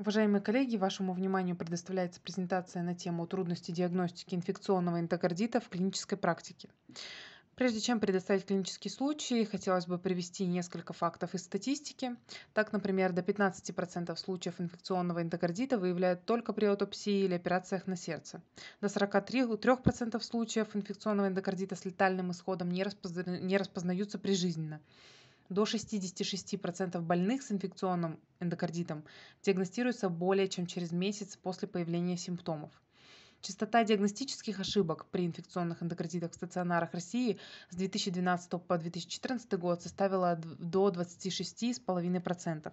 Уважаемые коллеги, вашему вниманию предоставляется презентация на тему трудности диагностики инфекционного энтокардита в клинической практике. Прежде чем предоставить клинический случай, хотелось бы привести несколько фактов из статистики. Так, например, до 15% случаев инфекционного эндокардита выявляют только при аутопсии или операциях на сердце. До 43% случаев инфекционного эндокардита с летальным исходом не, распозна... не распознаются прижизненно до 66% больных с инфекционным эндокардитом диагностируются более чем через месяц после появления симптомов. Частота диагностических ошибок при инфекционных эндокардитах в стационарах России с 2012 по 2014 год составила до 26,5%.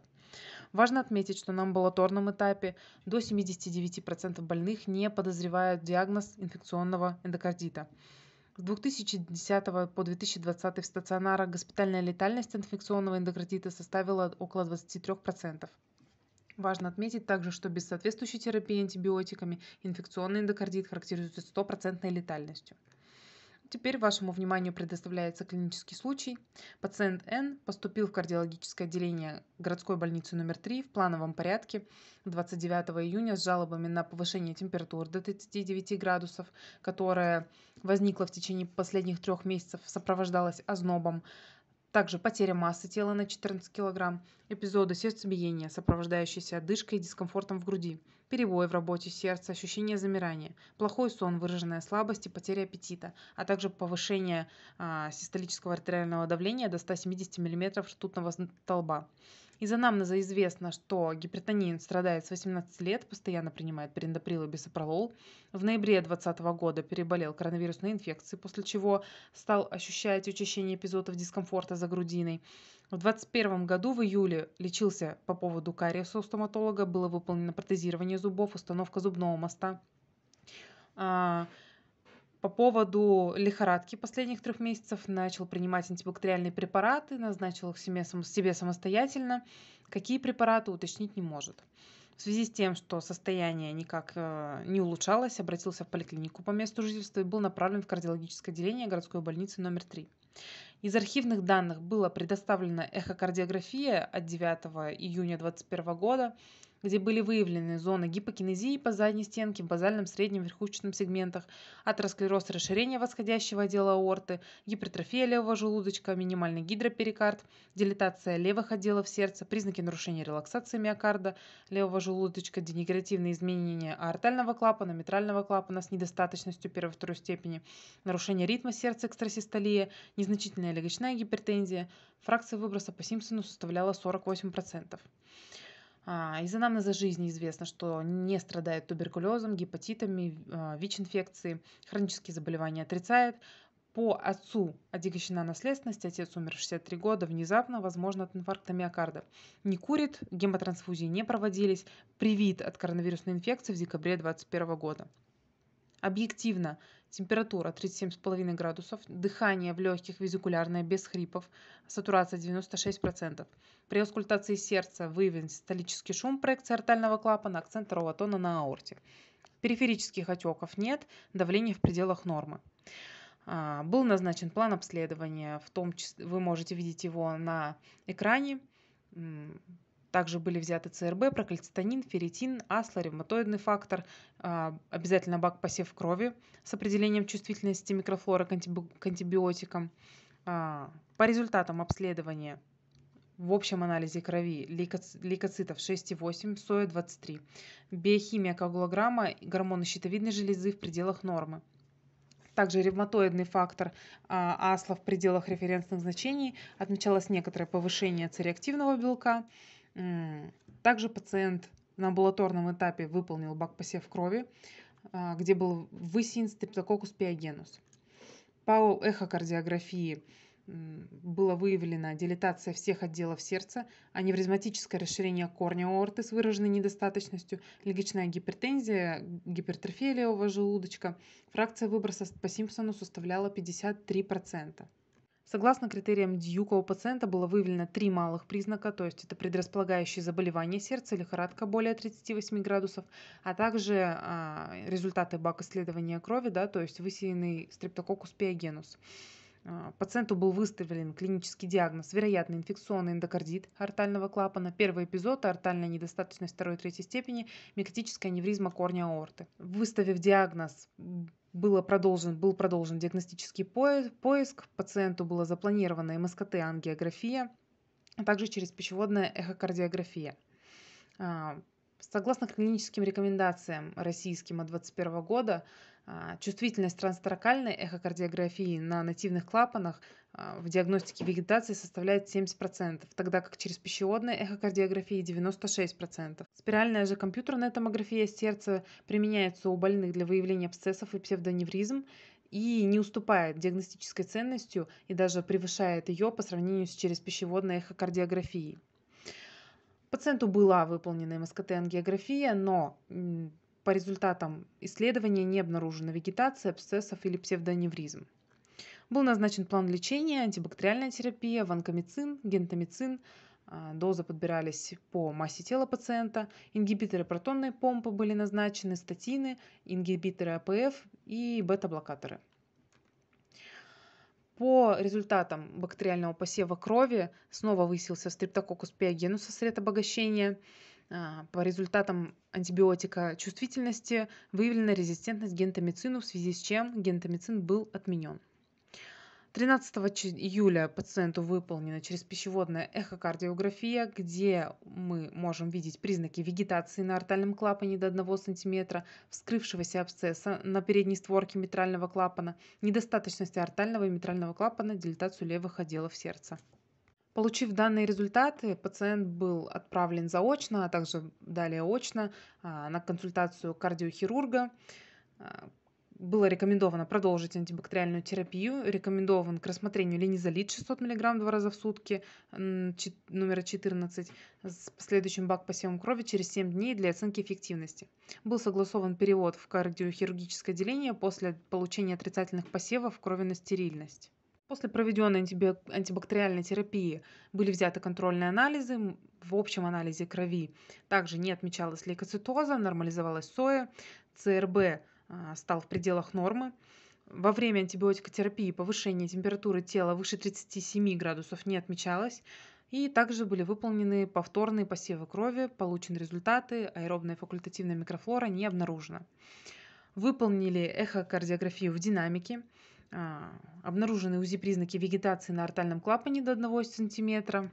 Важно отметить, что на амбулаторном этапе до 79% больных не подозревают диагноз инфекционного эндокардита. С 2010 по 2020 в стационарах госпитальная летальность инфекционного эндокардита составила около 23%. Важно отметить также, что без соответствующей терапии антибиотиками инфекционный эндокардит характеризуется стопроцентной летальностью. Теперь вашему вниманию предоставляется клинический случай. Пациент Н поступил в кардиологическое отделение городской больницы номер 3 в плановом порядке 29 июня с жалобами на повышение температуры до 39 градусов, которая возникла в течение последних трех месяцев, сопровождалась ознобом, также потеря массы тела на 14 кг, эпизоды сердцебиения, сопровождающиеся одышкой и дискомфортом в груди, перебои в работе сердца, ощущение замирания, плохой сон, выраженная слабость и потеря аппетита, а также повышение а, систолического артериального давления до 170 мм ртутного столба. Из анамнеза известно, что гипертонин страдает с 18 лет, постоянно принимает перендоприл и бисопролол. В ноябре 2020 года переболел коронавирусной инфекцией, после чего стал ощущать учащение эпизодов дискомфорта за грудиной. В 2021 году в июле лечился по поводу кариеса у стоматолога, было выполнено протезирование зубов, установка зубного моста. А, по поводу лихорадки последних трех месяцев начал принимать антибактериальные препараты, назначил их себе, себе самостоятельно. Какие препараты уточнить не может. В связи с тем, что состояние никак э, не улучшалось, обратился в поликлинику по месту жительства и был направлен в кардиологическое отделение городской больницы номер 3. Из архивных данных была предоставлена эхокардиография от 9 июня 2021 года, где были выявлены зоны гипокинезии по задней стенке, базальном среднем верхушечным сегментах, атеросклероз расширения восходящего отдела аорты, гипертрофия левого желудочка, минимальный гидроперикард, дилатация левых отделов сердца, признаки нарушения релаксации миокарда левого желудочка, денегративные изменения аортального клапана, митрального клапана с недостаточностью первой-второй степени, нарушение ритма сердца экстрасистолия, незначительная легочная гипертензия, фракция выброса по Симпсону составляла 48%. А, Из анамнеза жизни известно, что не страдает туберкулезом, гепатитами, а, ВИЧ-инфекцией, хронические заболевания отрицает. По отцу одегощена наследственность, отец умер в 63 года, внезапно, возможно, от инфаркта миокарда. Не курит, гемотрансфузии не проводились, привит от коронавирусной инфекции в декабре 2021 года. Объективно, температура 37,5 градусов, дыхание в легких визикулярное, без хрипов, сатурация 96%. При аускультации сердца выявлен систолический шум проекции артального клапана, акцент второго тона на аорте. Периферических отеков нет, давление в пределах нормы. А, был назначен план обследования, в том числе вы можете видеть его на экране. Также были взяты ЦРБ, проклицетонин, ферритин, асла, ревматоидный фактор, а, обязательно бак посев крови с определением чувствительности микрофлоры к антибиотикам. А, по результатам обследования в общем анализе крови лейкоцитов 6,8, соя 23. Биохимия коагулограмма, гормоны щитовидной железы в пределах нормы. Также ревматоидный фактор а, АСЛа в пределах референсных значений отмечалось некоторое повышение цереактивного белка – также пациент на амбулаторном этапе выполнил БАК-посев крови, а, где был высеян стрептококус пиогенус. По эхокардиографии была выявлена дилатация всех отделов сердца, аневризматическое расширение корня аорты с выраженной недостаточностью, легочная гипертензия, гипертрофия левого желудочка. Фракция выброса по Симпсону составляла 53%. Согласно критериям Дьюка, у пациента было выявлено три малых признака, то есть это предрасполагающие заболевания сердца, лихорадка более 38 градусов, а также а, результаты бак исследования крови, да, то есть высеянный стрептококус пиогенус. А, пациенту был выставлен клинический диагноз вероятный инфекционный эндокардит артального клапана, первый эпизод – артальная недостаточность второй и третьей степени, микотическая невризма корня аорты. Выставив диагноз было продолжен, был продолжен диагностический поиск, пациенту была запланирована МСКТ-ангиография, а также через пищеводная эхокардиография. А, Согласно клиническим рекомендациям российским от 2021 года, а, чувствительность трансторакальной эхокардиографии на нативных клапанах а, в диагностике вегетации составляет 70%, тогда как через пищеводные эхокардиографии 96%. Спиральная же компьютерная томография сердца применяется у больных для выявления абсцессов и псевдоневризм и не уступает диагностической ценностью и даже превышает ее по сравнению с через пищеводной эхокардиографией. Пациенту была выполнена МСКТ-ангиография, но по результатам исследования не обнаружена вегетация, абсцессов или псевдоневризм. Был назначен план лечения, антибактериальная терапия, ванкомицин, гентамицин. А, дозы подбирались по массе тела пациента. Ингибиторы протонной помпы были назначены, статины, ингибиторы АПФ и бета-блокаторы. По результатам бактериального посева крови снова выяснился стриптококус пиогенуса сред обогащения. А, по результатам антибиотика чувствительности выявлена резистентность гентамицину, в связи с чем гентамицин был отменен. 13 июля пациенту выполнена через пищеводная эхокардиография, где мы можем видеть признаки вегетации на артальном клапане до 1 см, вскрывшегося абсцесса на передней створке митрального клапана, недостаточности артального и митрального клапана, дилатацию левых отделов сердца. Получив данные результаты, пациент был отправлен заочно, а также далее очно а, на консультацию кардиохирурга. А, было рекомендовано продолжить антибактериальную терапию, рекомендован к рассмотрению ленизолит 600 мг два раза в сутки, номера 14, с последующим БАК посевом крови через 7 дней для оценки эффективности. Был согласован перевод в кардиохирургическое отделение после получения отрицательных посевов крови на стерильность. После проведенной антибактериальной терапии были взяты контрольные анализы. В общем анализе крови также не отмечалось лейкоцитоза, нормализовалась соя, ЦРБ – а, стал в пределах нормы. Во время антибиотикотерапии повышение температуры тела выше 37 градусов не отмечалось. И также были выполнены повторные посевы крови, получены результаты, аэробная факультативная микрофлора не обнаружена. Выполнили эхокардиографию в динамике, а, обнаружены УЗИ признаки вегетации на артальном клапане до 1 см,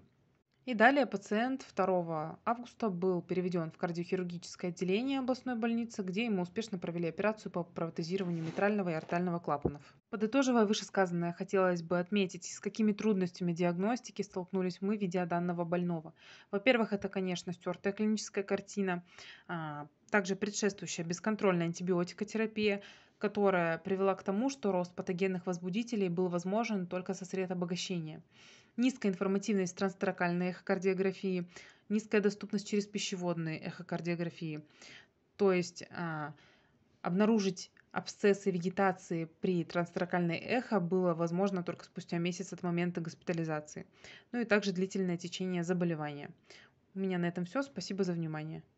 и далее пациент 2 августа был переведен в кардиохирургическое отделение областной больницы, где ему успешно провели операцию по протезированию митрального и артального клапанов. Подытоживая вышесказанное, хотелось бы отметить, с какими трудностями диагностики столкнулись мы, ведя данного больного. Во-первых, это, конечно, стертая клиническая картина, а, также предшествующая бесконтрольная антибиотикотерапия, которая привела к тому, что рост патогенных возбудителей был возможен только со сред обогащения низкая информативность транстаракальной эхокардиографии, низкая доступность через пищеводные эхокардиографии. То есть а, обнаружить абсцессы вегетации при транстаракальной эхо было возможно только спустя месяц от момента госпитализации. Ну и также длительное течение заболевания. У меня на этом все. Спасибо за внимание.